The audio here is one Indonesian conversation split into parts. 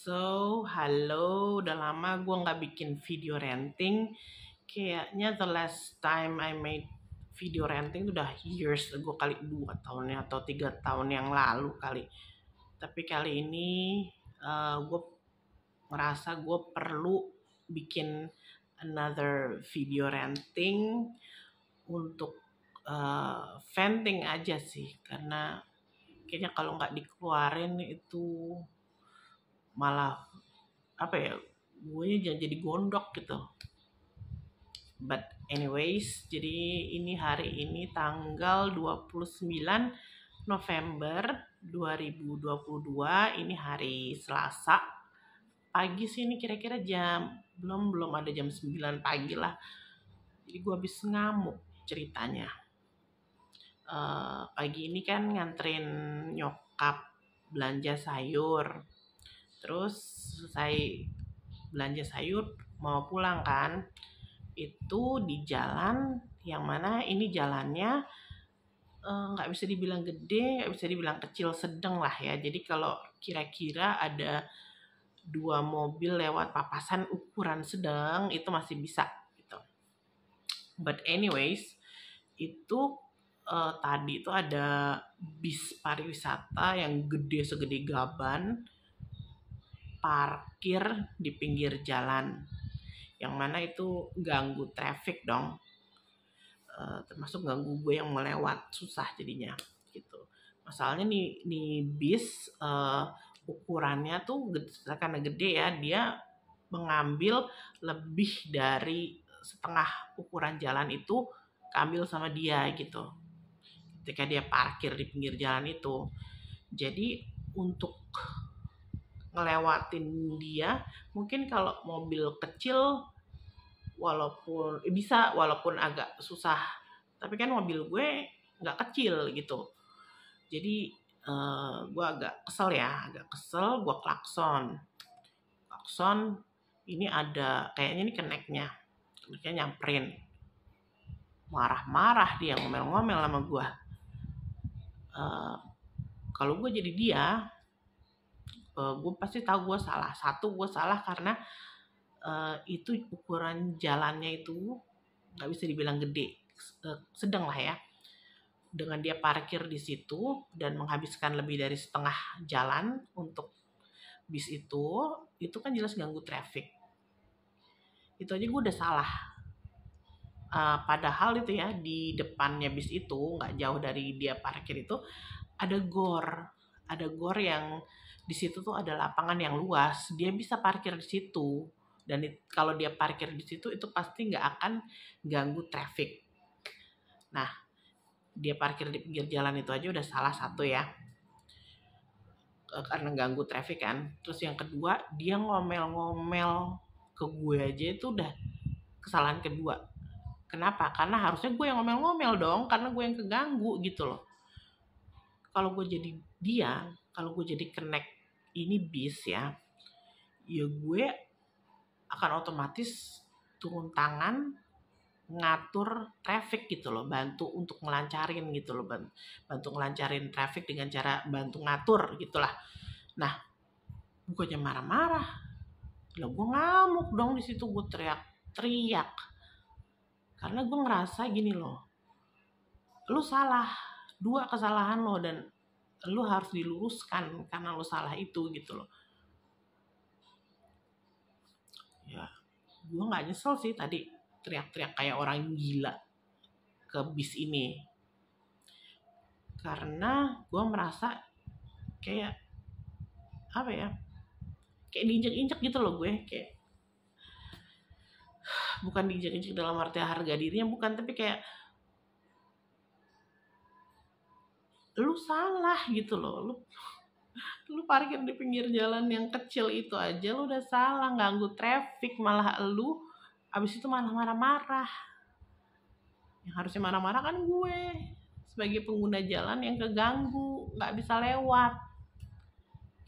So, halo, udah lama gue nggak bikin video renting. Kayaknya the last time I made video renting udah years gue kali dua tahunnya atau tiga tahun yang lalu kali. Tapi kali ini uh, eh, gue merasa gue perlu bikin another video renting untuk uh, venting aja sih karena kayaknya kalau nggak dikeluarin itu malah apa ya gue jadi gondok gitu but anyways jadi ini hari ini tanggal 29 November 2022 ini hari Selasa pagi sih ini kira-kira jam belum belum ada jam 9 pagi lah jadi gue habis ngamuk ceritanya uh, pagi ini kan nganterin nyokap belanja sayur terus selesai belanja sayur mau pulang kan itu di jalan yang mana ini jalannya eh, nggak uh, bisa dibilang gede nggak bisa dibilang kecil sedang lah ya jadi kalau kira-kira ada dua mobil lewat papasan ukuran sedang itu masih bisa gitu but anyways itu uh, tadi itu ada bis pariwisata yang gede segede gaban parkir di pinggir jalan yang mana itu ganggu traffic dong e, termasuk ganggu gue yang melewat susah jadinya gitu masalahnya nih nih bis e, ukurannya tuh karena gede ya dia mengambil lebih dari setengah ukuran jalan itu ambil sama dia gitu ketika dia parkir di pinggir jalan itu jadi untuk ngelewatin dia mungkin kalau mobil kecil walaupun eh, bisa walaupun agak susah tapi kan mobil gue nggak kecil gitu jadi uh, eh, gue agak kesel ya agak kesel gue klakson klakson ini ada kayaknya ini keneknya keneknya nyamperin marah-marah dia ngomel-ngomel sama gue uh, kalau gue jadi dia uh, eh, gue pasti tahu gue salah satu gue salah karena uh, itu ukuran jalannya itu nggak bisa dibilang gede uh, sedang lah ya dengan dia parkir di situ dan menghabiskan lebih dari setengah jalan untuk bis itu itu kan jelas ganggu traffic itu aja gue udah salah uh, padahal itu ya di depannya bis itu nggak jauh dari dia parkir itu ada gor ada gor yang di situ tuh ada lapangan yang luas dia bisa parkir di situ dan it, kalau dia parkir di situ itu pasti nggak akan ganggu traffic nah dia parkir di pinggir jalan itu aja udah salah satu ya e, karena ganggu traffic kan terus yang kedua dia ngomel-ngomel ke gue aja itu udah kesalahan kedua kenapa karena harusnya gue yang ngomel-ngomel dong karena gue yang keganggu gitu loh kalau gue jadi dia kalau gue jadi connect ini bis ya ya gue akan otomatis turun tangan ngatur traffic gitu loh bantu untuk ngelancarin gitu loh bantu, bantu ngelancarin traffic dengan cara bantu ngatur gitulah nah bukannya marah-marah lo gue ngamuk dong di situ gue teriak-teriak karena gue ngerasa gini loh lo salah dua kesalahan lo dan lu harus diluruskan karena lu salah itu gitu loh ya gue nggak nyesel sih tadi teriak-teriak kayak orang gila ke bis ini karena gue merasa kayak apa ya kayak diinjak-injak gitu loh gue kayak bukan diinjak-injak dalam arti harga dirinya bukan tapi kayak lu salah gitu loh lu lu parkir di pinggir jalan yang kecil itu aja lu udah salah ganggu traffic malah lu abis itu malah marah-marah yang harusnya marah-marah kan gue sebagai pengguna jalan yang keganggu nggak bisa lewat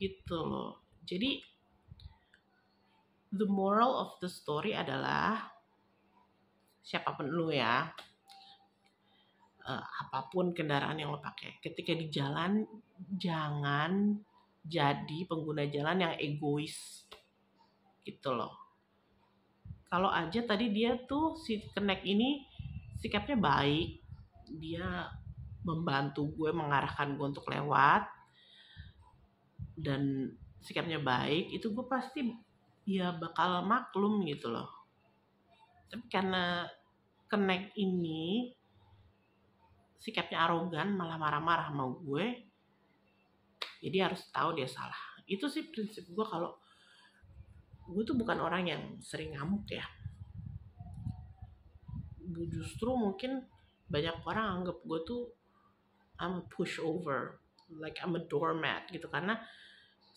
gitu loh jadi the moral of the story adalah siapapun lu ya uh, apapun kendaraan yang lo pakai. Ketika di jalan jangan jadi pengguna jalan yang egois gitu loh. Kalau aja tadi dia tuh si kenek ini sikapnya baik, dia membantu gue mengarahkan gue untuk lewat dan sikapnya baik itu gue pasti ya bakal maklum gitu loh tapi karena kenek ini sikapnya arogan malah marah-marah sama gue jadi harus tahu dia salah itu sih prinsip gue kalau gue tuh bukan orang yang sering ngamuk ya gue justru mungkin banyak orang anggap gue tuh I'm a pushover like I'm a doormat gitu karena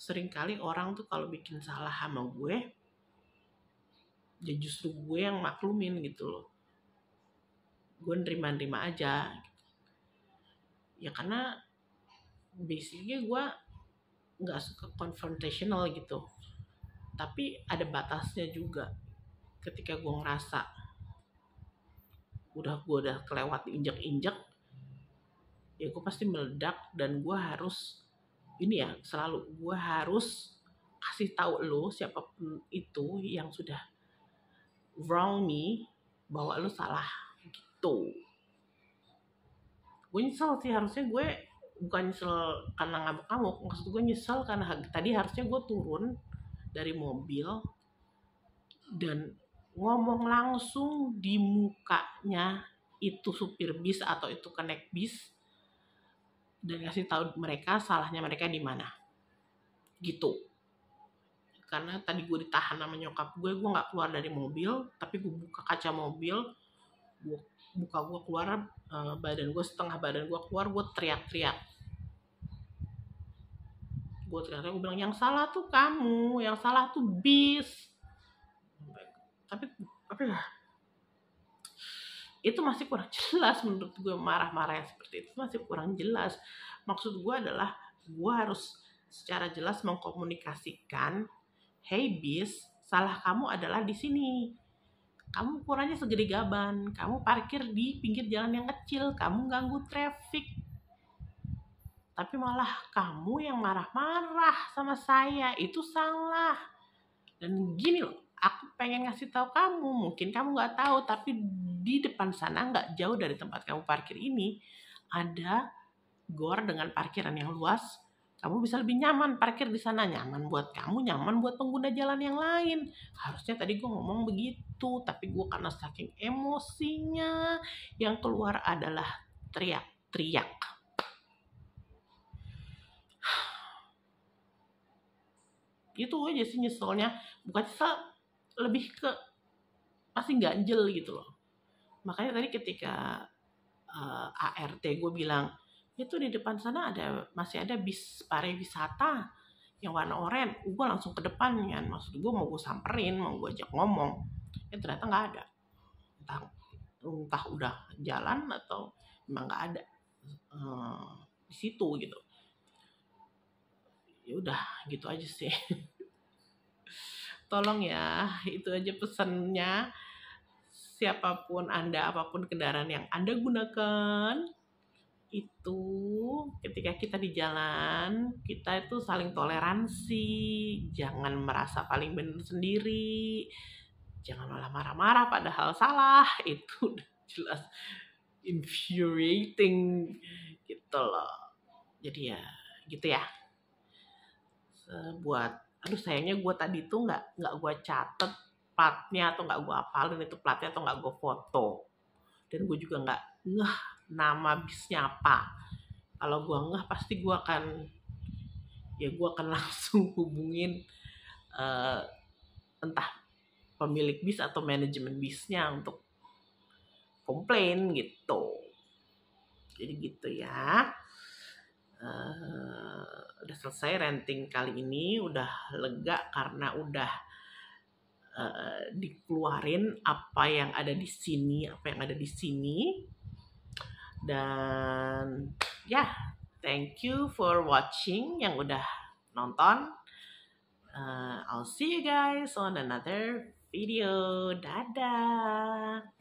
sering kali orang tuh kalau bikin salah sama gue ya justru gue yang maklumin gitu loh gue nerima-nerima aja ya karena basicnya gue nggak suka confrontational gitu tapi ada batasnya juga ketika gue ngerasa udah gue udah kelewat injek-injek ya gue pasti meledak dan gue harus ini ya selalu gue harus kasih tahu lo siapapun itu yang sudah wrong me bahwa lo salah gitu gue nyesel sih harusnya gue bukan nyesel karena ngamuk-ngamuk maksud gue nyesel karena tadi harusnya gue turun dari mobil dan ngomong langsung di mukanya itu supir bis atau itu kenek bis dan ngasih tahu mereka salahnya mereka di mana gitu karena tadi gue ditahan sama nyokap gue gue nggak keluar dari mobil tapi gue buka kaca mobil gue muka gue keluar uh, badan gue setengah badan gue keluar gue teriak-teriak gue teriak-teriak gue bilang yang salah tuh kamu yang salah tuh bis tapi tapi itu masih kurang jelas menurut gue marah-marah yang seperti itu masih kurang jelas maksud gue adalah gue harus secara jelas mengkomunikasikan hey bis salah kamu adalah di sini kamu ukurannya segede gaban kamu parkir di pinggir jalan yang kecil kamu ganggu traffic tapi malah kamu yang marah-marah sama saya itu salah dan gini loh aku pengen ngasih tahu kamu mungkin kamu nggak tahu tapi di depan sana nggak jauh dari tempat kamu parkir ini ada gor dengan parkiran yang luas kamu bisa lebih nyaman parkir di sana nyaman buat kamu nyaman buat pengguna jalan yang lain harusnya tadi gue ngomong begitu tapi gue karena saking emosinya yang keluar adalah teriak-teriak itu aja sih nyeselnya bukan nyesel lebih ke masih ganjel gitu loh makanya tadi ketika uh, eh, ART gue bilang itu di depan sana ada masih ada bis pariwisata yang warna oranye gue langsung ke depan kan maksud gue mau gue samperin mau gue ajak ngomong ya ternyata nggak ada entah entah udah jalan atau emang nggak ada eh, di situ gitu ya udah gitu aja sih tolong ya itu aja pesannya siapapun anda apapun kendaraan yang anda gunakan itu ketika kita di jalan kita itu saling toleransi jangan merasa paling benar sendiri jangan malah marah-marah padahal salah itu udah jelas infuriating gitu loh jadi ya gitu ya buat aduh sayangnya gue tadi tuh nggak nggak gue catet platnya atau nggak gue apalin itu platnya atau nggak gue foto dan gue juga nggak ngeh nama bisnya apa kalau gue nggak pasti gue akan ya gue akan langsung hubungin uh, entah pemilik bis atau manajemen bisnya untuk komplain gitu jadi gitu ya uh, udah selesai renting kali ini udah lega karena udah uh, dikeluarin apa yang ada di sini apa yang ada di sini dan ya yeah, thank you for watching yang udah nonton uh, I'll see you guys on another video dadah